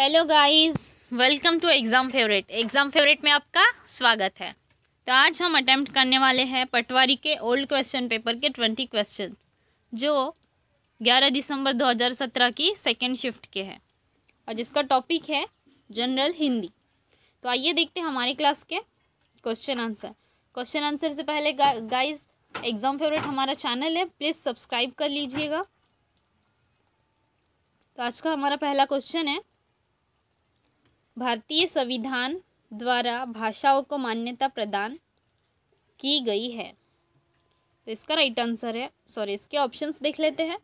hello guys welcome to Exam Favourite Exam Favourite में आपका स्वागत है तो आज हम अटेम्प्ट करने वाले हैं पटवारी के ओल्ड क्वेश्चन पेपर के ट्वेंटी क्वेश्चन जो ग्यारह दिसंबर दो हज़ार सत्रह की सेकेंड शिफ्ट के हैं और जिसका टॉपिक है जनरल हिंदी तो आइए देखते हैं हमारे क्लास के क्वेश्चन आंसर क्वेश्चन आंसर से पहले गाइज एग्ज़ाम फेवरेट हमारा चैनल है प्लीज़ सब्सक्राइब कर लीजिएगा तो आज का हमारा पहला क्वेश्चन है भारतीय संविधान द्वारा भाषाओं को मान्यता प्रदान की गई है तो इसका राइट आंसर है सॉरी इसके ऑप्शंस देख लेते हैं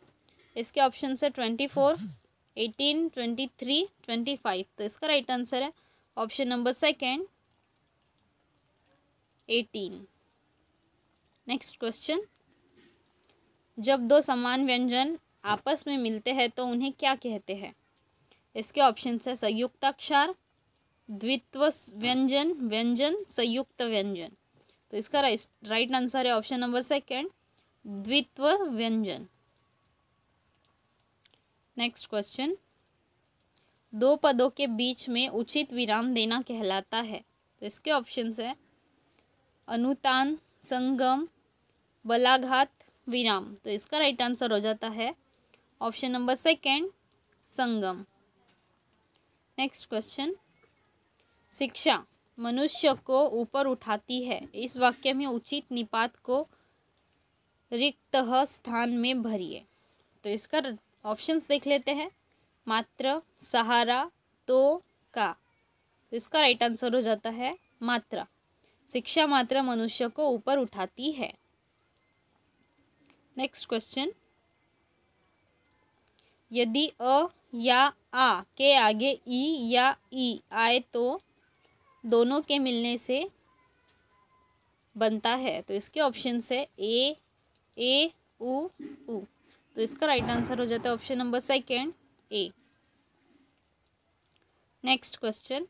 इसके ऑप्शन है twenty four eighteen twenty three twenty five तो इसका राइट आंसर है option number second eighteen next question जब दो समान व्यंजन आपस में मिलते हैं तो उन्हें क्या कहते हैं इसके ऑप्शन है संयुक्ताक्षर द्वित्व व्यंजन व्यंजन संयुक्त व्यंजन तो इसका राइट आंसर है ऑप्शन नंबर सेकेंड द्वित्व व्यंजन नेक्स्ट क्वेश्चन दो पदों के बीच में उचित विराम देना कहलाता है तो इसके ऑप्शन है अनुतान संगम बलाघात विराम तो इसका राइट आंसर हो जाता है ऑप्शन नंबर सेकेंड संगम नेक्स्ट क्वेश्चन शिक्षा मनुष्य को ऊपर उठाती है इस वाक्य में उचित निपात को रिक्त स्थान में भरिए तो इसका ऑप्शंस देख लेते हैं मात्र सहारा तो का तो इसका राइट आंसर हो जाता है मात्रा शिक्षा मात्रा मनुष्य को ऊपर उठाती है नेक्स्ट क्वेश्चन यदि अ या आ के आगे ई या ई आए तो दोनों के मिलने से बनता है तो इसके ऑप्शन है ए ए उ उ तो इसका राइट आंसर हो जाता है option number second A next question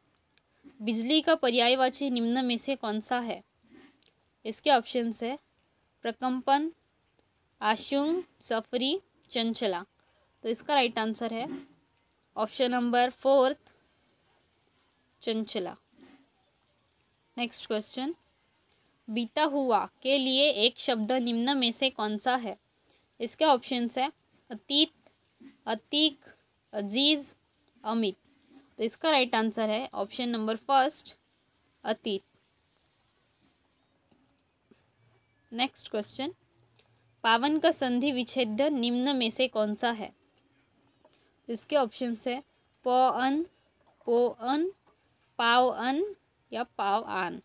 बिजली का पर्यायवाची निम्न में से कौन सा है इसके ऑप्शन है प्रकम्पन आशुंग सफरी चंचला तो इसका राइट आंसर है ऑप्शन नंबर फोर्थ चंचला नेक्स्ट क्वेश्चन बीता हुआ के लिए एक शब्द निम्न में से कौन सा है इसके ऑप्शंस है अतीत अतीक अजीज अमित तो इसका राइट आंसर है ऑप्शन नंबर फर्स्ट अतीत नेक्स्ट क्वेश्चन पावन का संधि विच्छेद निम्न में से कौन सा है इसके ऑप्शंस है पो अन पो अन पाव अन या पाव आन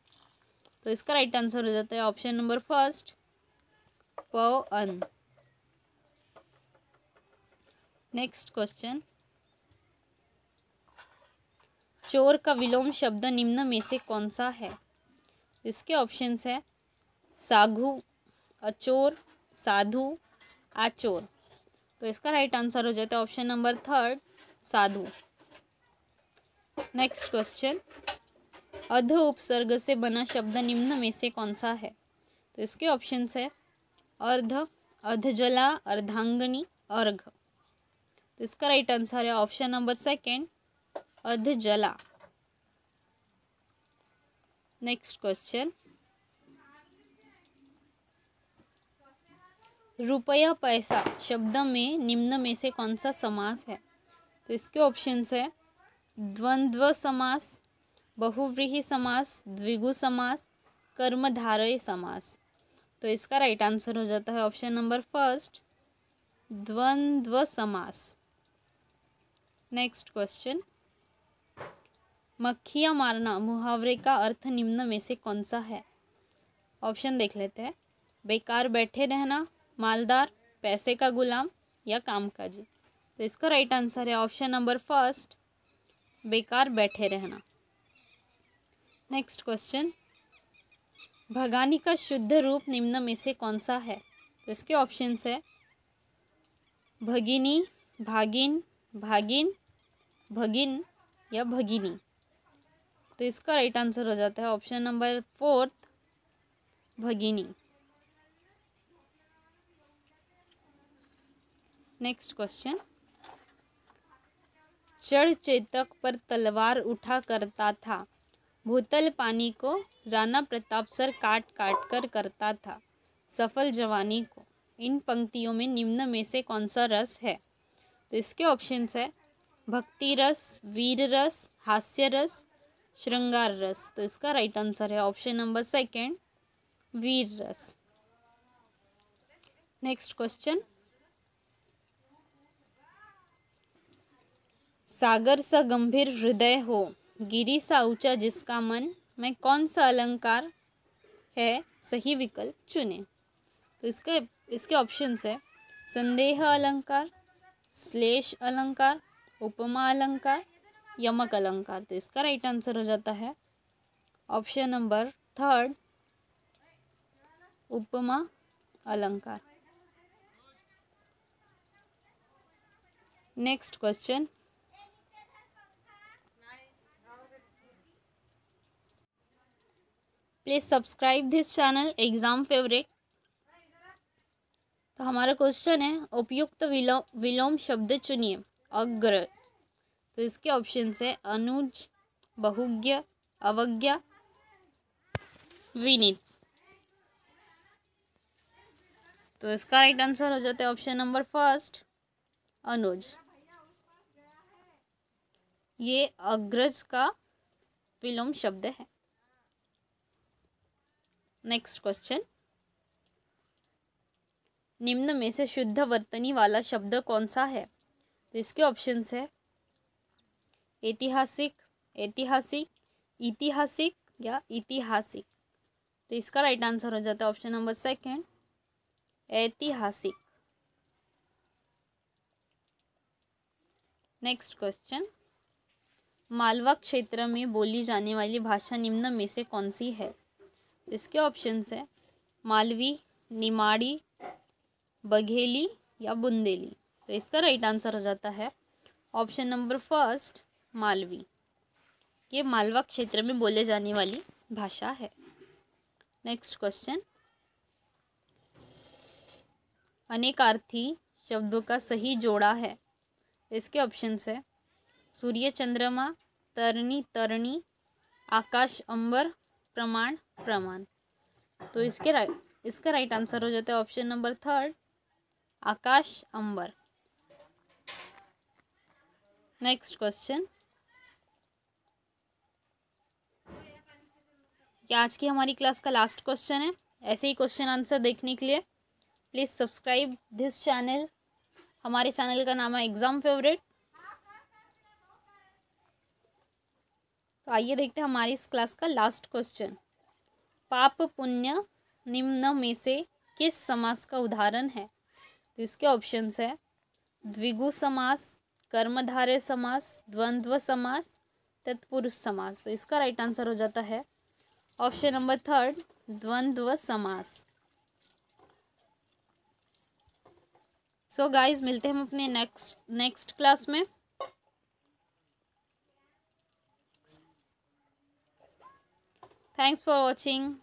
तो इसका राइट आंसर हो जाता है ऑप्शन नंबर फर्स्ट प अन नेक्स्ट क्वेश्चन चोर का विलोम शब्द निम्न में से कौन सा है इसके ऑप्शंस है साघु अचोर साधु आचोर तो इसका राइट आंसर हो जाता है ऑप्शन नंबर थर्ड साधु नेक्स्ट क्वेश्चन अध उपसर्ग से बना शब्द निम्न में से कौन सा है तो इसके ऑप्शन है अर्ध अर्धजला अर्धांगनी अर्घ तो इसका राइट आंसर है ऑप्शन नंबर सेकेंड अर्धजला नेक्स्ट क्वेश्चन रुपया पैसा शब्द में निम्न में से कौन सा समास है तो इसके ऑप्शंस है द्वंद्व समास बहुव्रीहि समास द्विगु समास कर्मधारय समास तो इसका राइट आंसर हो जाता है ऑप्शन नंबर फर्स्ट द्वंद्व समास नेक्स्ट क्वेश्चन मक्खियाँ मारना मुहावरे का अर्थ निम्न में से कौन सा है ऑप्शन देख लेते हैं बेकार बैठे रहना मालदार पैसे का गुलाम या कामकाजी तो इसका राइट आंसर है ऑप्शन नंबर फर्स्ट बेकार बैठे रहना नेक्स्ट क्वेश्चन भगानी का शुद्ध रूप निम्न में से कौन सा है तो इसके ऑप्शंस है भगिनी भागिन भागिन भगिन या भगिनी तो इसका राइट आंसर हो जाता है ऑप्शन नंबर फोर्थ भगिनी नेक्स्ट क्वेश्चन चढ़ चेतक पर तलवार उठा करता था भूतल पानी को राणा प्रताप सर काट काट कर करता था सफल जवानी को इन पंक्तियों में निम्न में से कौन सा रस है तो इसके ऑप्शंस है भक्ति रस वीर रस हास्य रस श्रृंगार रस तो इसका राइट आंसर है ऑप्शन नंबर सेकेंड वीर रस नेक्स्ट क्वेश्चन सागर सा गंभीर हृदय हो गिरी सा ऊंचा जिसका मन में कौन सा अलंकार है सही विकल्प चुने तो इसके इसके ऑप्शंस है संदेह अलंकार श्लेष अलंकार उपमा अलंकार यमक अलंकार तो इसका राइट आंसर हो जाता है ऑप्शन नंबर थर्ड उपमा अलंकार next question please subscribe this channel Exam Favourite तो हमारा क्वेश्चन है उपयुक्त तो विलोम शब्द चुनिए अग्र तो इसके ऑप्शन है अनुज बहुज्ञ अवज्ञा विनीत तो इसका राइट आंसर हो जाता है ऑप्शन नंबर फर्स्ट अनुज ये अग्रज का विलोम शब्द है नेक्स्ट क्वेश्चन निम्न में से शुद्ध वर्तनी वाला शब्द कौन सा है तो इसके ऑप्शंस है ऐतिहासिक ऐतिहासिक ऐतिहासिक या ऐतिहासिक तो इसका राइट आंसर हो जाता है ऑप्शन नंबर सेकंड ऐतिहासिक नेक्स्ट क्वेश्चन मालवा क्षेत्र में बोली जाने वाली भाषा निम्न में से कौन सी है इसके ऑप्शंस हैं मालवी निमाड़ी बघेली या बुंदेली तो इसका राइट आंसर हो जाता है ऑप्शन नंबर फर्स्ट मालवी ये मालवा क्षेत्र में बोले जाने वाली भाषा है नेक्स्ट क्वेश्चन अनेकार्थी शब्दों का सही जोड़ा है इसके ऑप्शंस है सूर्य चंद्रमा तरणी तरणी आकाश अंबर प्रमाण प्रमाण तो इसके राइट इसका राइट आंसर हो जाता है ऑप्शन नंबर थर्ड आकाश अंबर नेक्स्ट क्वेश्चन क्या आज की हमारी क्लास का लास्ट क्वेश्चन है ऐसे ही क्वेश्चन आंसर देखने के लिए प्लीज़ सब्सक्राइब दिस चैनल हमारे चैनल का नाम है एग्ज़ाम फेवरेट तो आइए देखते हैं हमारी इस क्लास का लास्ट क्वेश्चन पाप पुण्य निम्न में से किस समास का उदाहरण है तो इसके ऑप्शंस है द्विगु समास कर्मधारय समास द्वंद्व समास तत्पुरुष समास तो इसका राइट आंसर हो जाता है ऑप्शन नंबर थर्ड द्वंद्व समास सो गाइस मिलते हैं हम अपने नेक्स्ट नेक्स्ट क्लास में थैंक्स फॉर वॉचिंग